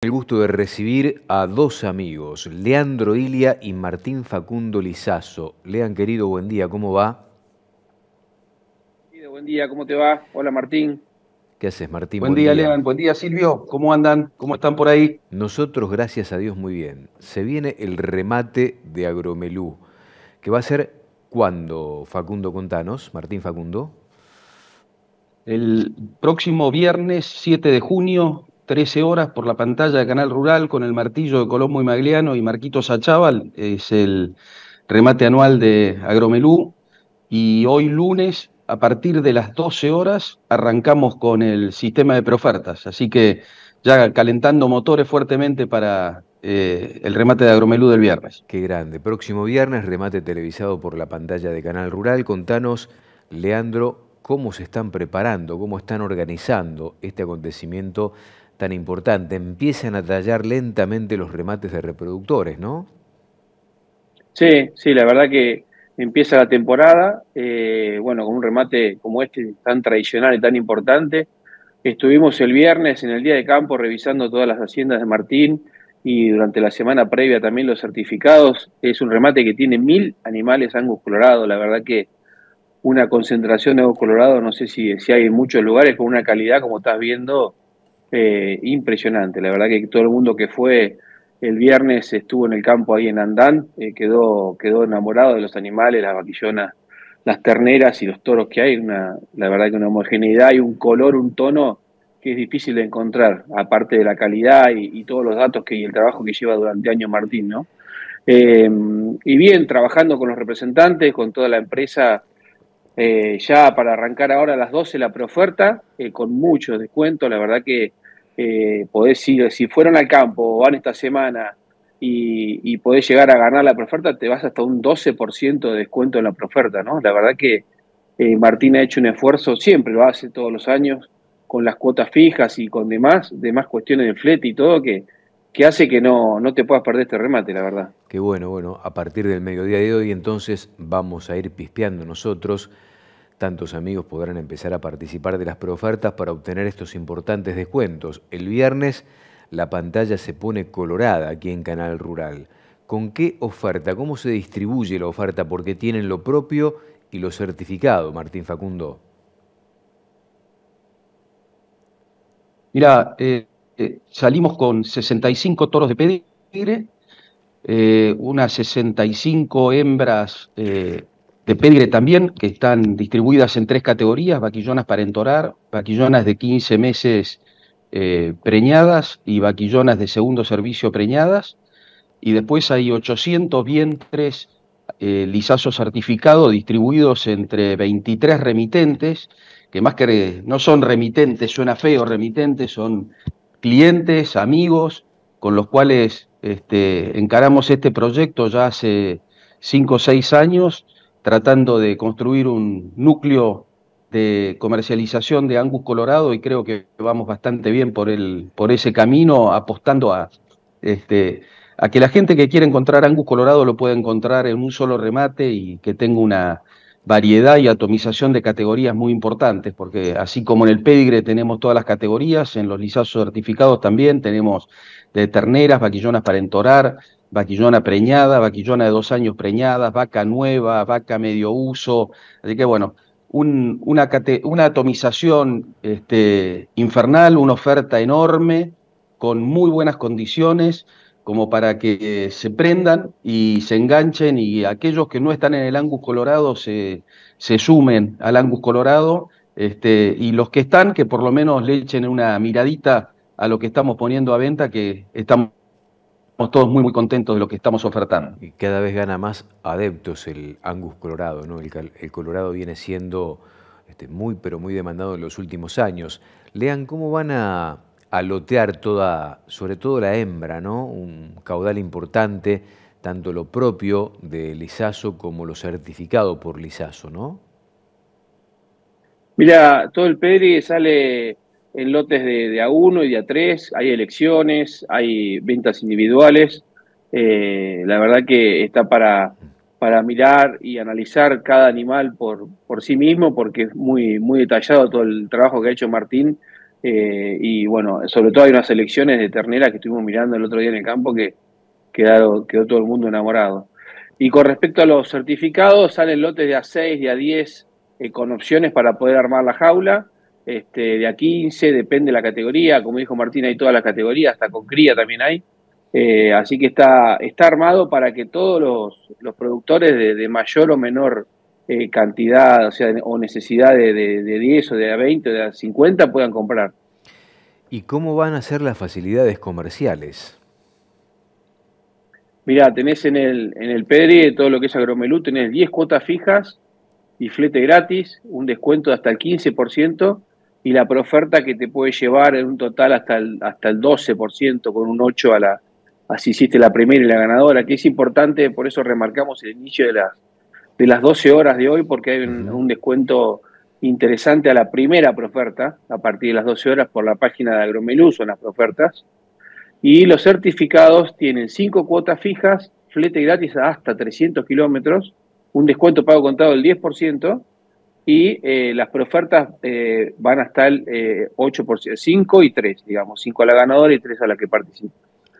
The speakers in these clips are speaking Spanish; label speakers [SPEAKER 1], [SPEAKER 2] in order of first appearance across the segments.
[SPEAKER 1] El gusto de recibir a dos amigos, Leandro Ilia y Martín Facundo Lizazo. Lean, querido, buen día, ¿cómo va?
[SPEAKER 2] Buen día, ¿cómo te va? Hola, Martín.
[SPEAKER 1] ¿Qué haces, Martín? Buen, día, día, Buen día, Silvio. ¿Cómo andan? ¿Cómo están por ahí? Nosotros, gracias a Dios, muy bien. Se viene el remate de Agromelú, que va a ser cuándo, Facundo, contanos, Martín Facundo. El próximo viernes 7 de junio 13 horas por la pantalla
[SPEAKER 3] de Canal Rural con el martillo de Colombo y Magliano y Marquito Sachábal, es el remate anual de Agromelú. Y hoy lunes, a partir de las 12 horas, arrancamos con el sistema de preofertas. Así que ya calentando motores fuertemente para eh, el remate de Agromelú del viernes.
[SPEAKER 1] Qué grande. Próximo viernes, remate televisado por la pantalla de Canal Rural. Contanos, Leandro, cómo se están preparando, cómo están organizando este acontecimiento tan importante, empiezan a tallar lentamente los remates de reproductores, ¿no?
[SPEAKER 2] Sí, sí, la verdad que empieza la temporada, eh, bueno, con un remate como este, tan tradicional y tan importante. Estuvimos el viernes en el día de campo revisando todas las haciendas de Martín y durante la semana previa también los certificados. Es un remate que tiene mil animales angus colorado, la verdad que una concentración de angus colorado, no sé si, si hay en muchos lugares con una calidad como estás viendo eh, impresionante. La verdad que todo el mundo que fue el viernes estuvo en el campo ahí en Andán, eh, quedó, quedó enamorado de los animales, las vaquillonas, las terneras y los toros que hay. Una, la verdad que una homogeneidad y un color, un tono que es difícil de encontrar, aparte de la calidad y, todos los datos que, y el trabajo que lleva durante años Martín, ¿no? Eh, y bien, trabajando con los representantes, con toda la empresa, ya para arrancar ahora a las 12 la preoferta, con mucho descuento, la verdad que eh, podés ir, si fueron al campo, o van esta semana y, podés llegar a ganar la oferta te vas hasta un 12% de descuento en la oferta ¿no? La verdad que eh, Martín ha hecho un esfuerzo, siempre lo hace todos los años, con las cuotas fijas y con demás, demás cuestiones de flete y todo, que, que hace que no, no te puedas perder este remate, la verdad.
[SPEAKER 1] Qué bueno, bueno, a partir del mediodía de hoy entonces vamos a ir pispeando nosotros Tantos amigos podrán empezar a participar de las preofertas para obtener estos importantes descuentos. El viernes la pantalla se pone colorada aquí en Canal Rural. ¿Con qué oferta? ¿Cómo se distribuye la oferta? Porque tienen lo propio y lo certificado, Martín Facundo. Mira, eh, eh, salimos con
[SPEAKER 3] 65 toros de pedigre, eh, unas 65 hembras de Pedre también, que están distribuidas en tres categorías, vaquillonas para entorar, vaquillonas de 15 meses eh, preñadas y vaquillonas de segundo servicio preñadas. Y después hay 800 vientres eh, lisazos certificados distribuidos entre 23 remitentes, que más que no son remitentes, suena feo remitentes, son clientes, amigos, con los cuales este, encaramos este proyecto ya hace 5 o 6 años tratando de construir un núcleo de comercialización de Angus Colorado y creo que vamos bastante bien por, el, por ese camino, apostando a, este, a que la gente que quiere encontrar Angus Colorado lo pueda encontrar en un solo remate y que tenga una variedad y atomización de categorías muy importantes, porque así como en el pedigre tenemos todas las categorías, en los lisazos certificados también tenemos de terneras, vaquillonas para entorar, vaquillona preñada, vaquillona de dos años preñada, vaca nueva, vaca medio uso. Así que bueno, una, atomización este, infernal, una oferta enorme, con muy buenas condiciones, como para que se prendan y se enganchen y aquellos que no están en el Angus Colorado se, sumen al Angus Colorado. Este, y los que están, que por lo menos le echen una miradita a lo que estamos poniendo a venta, que
[SPEAKER 1] estamos todos muy, muy contentos de lo que estamos ofertando. Y cada vez gana más adeptos el Angus Colorado, ¿no? El, Colorado viene siendo este, muy, pero muy demandado en los últimos años. Lean, ¿cómo van a, lotear toda, sobre todo la hembra, ¿no? Un caudal importante, tanto lo propio de Lizazo como lo certificado por Lizazo, ¿no?
[SPEAKER 2] Mira, todo el Pedri sale en lotes de, A1 y de A3, hay elecciones, hay ventas individuales. Eh, la verdad que está para, para mirar y analizar cada animal por, por sí mismo, porque es muy, muy detallado todo el trabajo que ha hecho Martín. Eh, y bueno, sobre todo hay unas elecciones de ternera que estuvimos mirando el otro día en el campo que quedado, quedó todo el mundo enamorado. Y con respecto a los certificados, salen lotes de A6, de A10, eh, con opciones para poder armar la jaula. Este, de a 15, depende la categoría, como dijo Martín, hay todas las categorías, hasta con cría también hay. Eh, así que está, está armado para que todos los, productores de, mayor o menor eh, cantidad, o sea, o necesidad de, 10 o de 20 o de 50 puedan comprar.
[SPEAKER 1] ¿Y cómo van a ser las facilidades comerciales?
[SPEAKER 2] Mirá, tenés en el, en todo lo que es Agromelú, tenés 10 cuotas fijas y flete gratis, un descuento de hasta el 15%, y la oferta que te puede llevar en un total hasta el, hasta el 12%, con un 8% a la, así hiciste la primera y la ganadora, que es importante, por eso remarcamos el inicio de las, de las 12 horas de hoy, porque hay un, descuento interesante a la primera oferta a partir de las 12 horas por la página de Agromeluso en las profertas. Y los certificados tienen cinco cuotas fijas, flete gratis hasta 300 kilómetros, un descuento pago contado del 10%, y eh, las preofertas eh, van hasta el eh, 8%, 5 y 3, digamos, 5 a la ganadora y 3 a la que participa.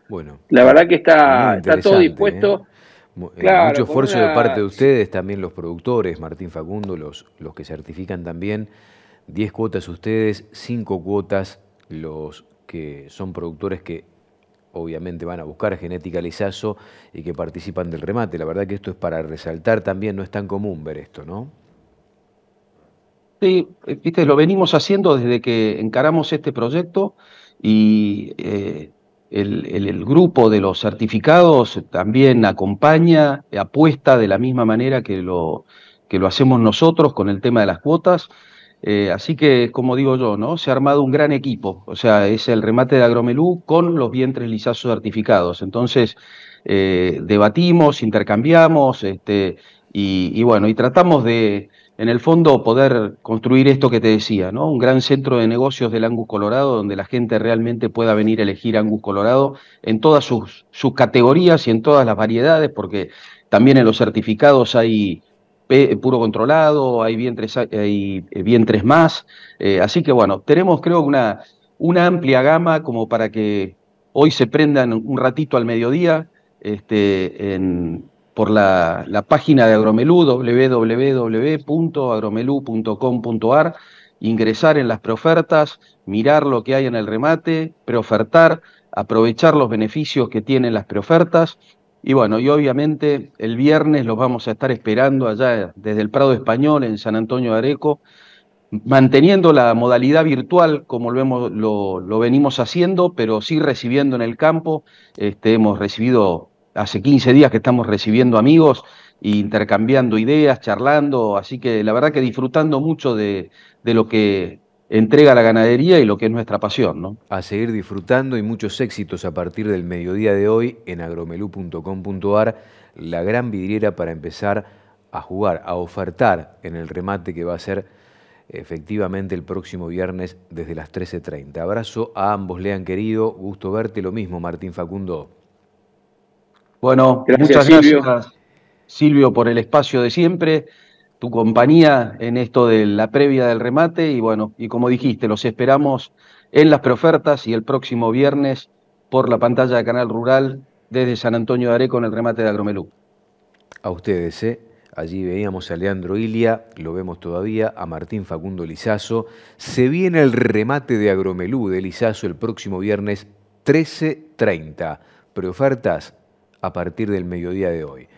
[SPEAKER 1] Bueno. La verdad que está, todo ¿eh? dispuesto. Mucho esfuerzo de parte de ustedes, también los productores, Martín Facundo, los, los que certifican también, 10 cuotas ustedes, 5 cuotas los que son productores que obviamente van a buscar genética lizazo y que participan del remate. La verdad que esto es para resaltar también, no es tan común ver esto, ¿no?
[SPEAKER 3] Sí, eh, viste, lo venimos haciendo desde que encaramos este proyecto y eh, el, grupo de los certificados también acompaña, apuesta de la misma manera que lo, que lo hacemos nosotros con el tema de las cuotas. Eh, así que, como digo yo, ¿no? Se ha armado un gran equipo. O sea, es el remate de Agromelú con los vientres lisazos certificados. Entonces, debatimos, intercambiamos, este, y, bueno, y tratamos de, en el fondo poder construir esto que te decía, ¿no? Un gran centro de negocios del Angus Colorado, donde la gente realmente pueda venir a elegir Angus Colorado en todas sus, categorías y en todas las variedades, porque también en los certificados hay eh, puro controlado, hay vientres, hay eh, más. Eh, así que bueno, tenemos creo una, una amplia gama como para que hoy se prendan un ratito al mediodía este, en, por la, página de Agromelú, www.agromelú.com.ar, ingresar en las preofertas, mirar lo que hay en el remate, preofertar, aprovechar los beneficios que tienen las preofertas. Y bueno, y obviamente el viernes los vamos a estar esperando allá desde el Prado Español en San Antonio de Areco, manteniendo la modalidad virtual como lo, lo venimos haciendo, pero sí recibiendo en el campo. Este, hemos recibido hace 15 días que estamos recibiendo amigos e intercambiando ideas, charlando, así que la verdad que disfrutando mucho de, lo que entrega la ganadería y lo que es nuestra pasión.
[SPEAKER 1] ¿no? A seguir disfrutando y muchos éxitos a partir del mediodía de hoy en agromelú.com.ar, la gran vidriera para empezar a jugar, a ofertar en el remate que va a ser efectivamente el próximo viernes desde las 13.30. Abrazo a ambos, le han querido, gusto verte, lo mismo Martín Facundo. Bueno, muchas gracias Silvio. por el
[SPEAKER 3] espacio de siempre, tu compañía en esto de la previa del remate y bueno, y como dijiste, los esperamos en las preofertas y el próximo viernes por la pantalla
[SPEAKER 1] de Canal Rural desde San Antonio de Areco en el remate de Agromelú. A ustedes, ¿eh? Allí veíamos a Leandro Ilia, lo vemos todavía, a Martín Facundo Lizazo. Se viene el remate de Agromelú de Lizazo el próximo viernes 13.30. Preofertas a partir del mediodía de hoy.